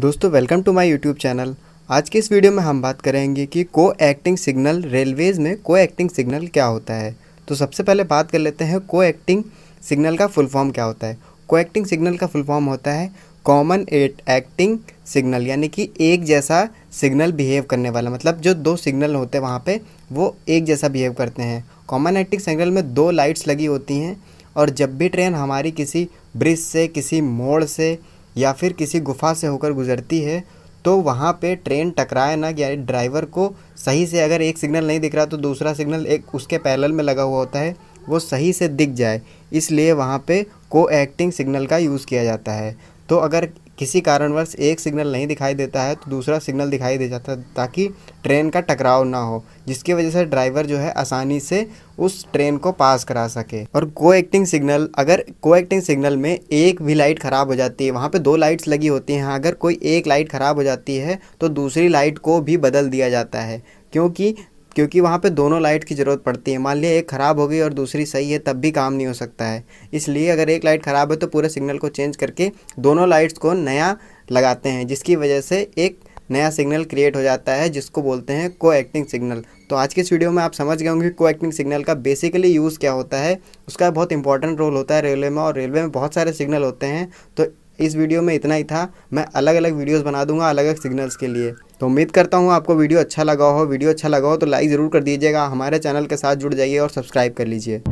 दोस्तों welcome to my YouTube channel आज के इस वीडियो में हम बात करेंगे कि को एक्टिंग सिग्नल रेलवेज़ में को एक्टिंग सिग्नल क्या होता है तो सबसे पहले बात कर लेते हैं को एक्टिंग सिग्नल का फुल फॉर्म क्या होता है को एक्टिंग सिग्नल का फुल फॉर्म होता है कॉमन एट एक्टिंग सिग्नल यानी कि एक जैसा सिग्नल बिहेव करने वाला मतलब जो दो सिग्नल होते हैं वहाँ पर वो एक जैसा बिहेव करते हैं कॉमन एक्टिंग सिग्नल में दो लाइट्स लगी होती हैं और जब भी ट्रेन हमारी किसी ब्रिज से किसी मोड़ से या फिर किसी गुफा से होकर गुजरती है तो वहाँ पे ट्रेन टकराए ना कि ड्राइवर को सही से अगर एक सिग्नल नहीं दिख रहा तो दूसरा सिग्नल एक उसके पैरल में लगा हुआ होता है वो सही से दिख जाए इसलिए वहाँ पे को एक्टिंग सिग्नल का यूज़ किया जाता है तो अगर किसी कारणवश एक सिग्नल नहीं दिखाई देता है तो दूसरा सिग्नल दिखाई दे जाता है ताकि ट्रेन का टकराव ना हो जिसकी वजह से ड्राइवर जो है आसानी से उस ट्रेन को पास करा सके और को एक्टिंग सिग्नल अगर को एक्टिंग सिग्नल में एक भी लाइट ख़राब हो जाती है वहाँ पे दो लाइट्स लगी होती हैं अगर कोई एक लाइट ख़राब हो जाती है तो दूसरी लाइट को भी बदल दिया जाता है क्योंकि क्योंकि वहाँ पे दोनों लाइट की ज़रूरत पड़ती है मान लिया एक ख़राब हो गई और दूसरी सही है तब भी काम नहीं हो सकता है इसलिए अगर एक लाइट ख़राब है तो पूरे सिग्नल को चेंज करके दोनों लाइट्स को नया लगाते हैं जिसकी वजह से एक नया सिग्नल क्रिएट हो जाता है जिसको बोलते हैं को एक्टिंग सिग्नल तो आज की इस वीडियो में आप समझ गए होंगे को एक्टिंग सिग्नल का बेसिकली यूज़ क्या होता है उसका बहुत इंपॉर्टेंट रोल होता है रेलवे में और रेलवे में बहुत सारे सिग्नल होते हैं तो इस वीडियो में इतना ही था मैं अलग अलग वीडियोस बना दूंगा अलग अलग सिग्नल्स के लिए तो उम्मीद करता हूँ आपको वीडियो अच्छा लगा हो वीडियो अच्छा लगा हो तो लाइक ज़रूर कर दीजिएगा हमारे चैनल के साथ जुड़ जाइए और सब्सक्राइब कर लीजिए